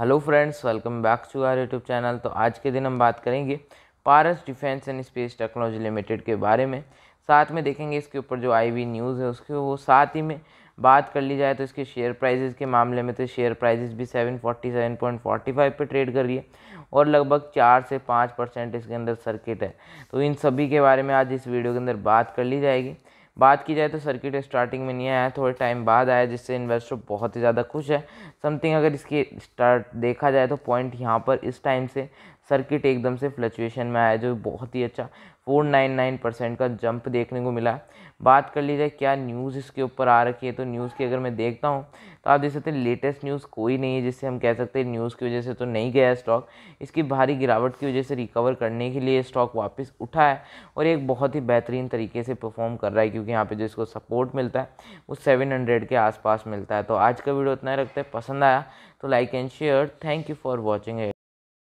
hello friends welcome back to our YouTube channel तो आज के दिन हम बात करेंगे Paras defence and space technology limited के बारे में साथ में देखेंगे इसके ऊपर जो आईवी न्यूज़ है उसके वो साथ ही में बात कर ली जाए तो इसके शेयर प्राइजेज़ के मामले में तो शेयर प्राइजेज़ भी 747.45 पे ट्रेड कर रही है और लगभग चार से पाँच परसेंट इसके अंदर सर्किट है तो इन सभी के बारे में आज इस वीडियो के अंदर बात कर ली जाएगी बात की जाए तो सर्किट स्टार्टिंग में नहीं आया थोड़े टाइम बाद आया जिससे इन्वेस्टर बहुत ही ज़्यादा खुश है समथिंग अगर इसकी स्टार्ट देखा जाए तो पॉइंट यहाँ पर इस टाइम से सर्किट एकदम से फ्लक्चुएशन में आया जो बहुत ही अच्छा फोर नाइन नाइन परसेंट का जंप देखने को मिला बात कर ली जाए क्या न्यूज़ इसके ऊपर आ रखी है तो न्यूज़ की अगर मैं देखता हूँ तो आप देख सकते हैं लेटेस्ट न्यूज़ कोई नहीं है जिससे हम कह सकते हैं न्यूज़ की वजह से तो नहीं गया स्टॉक इसकी भारी गिरावट की वजह से रिकवर करने के लिए स्टॉक वापस उठा है और एक बहुत ही बेहतरीन तरीके से परफॉर्म कर रहा है क्योंकि यहाँ पे जो इसको सपोर्ट मिलता है वो 700 के आसपास मिलता है तो आज का वीडियो इतना ही रखते हैं पसंद आया तो like and share thank you for watching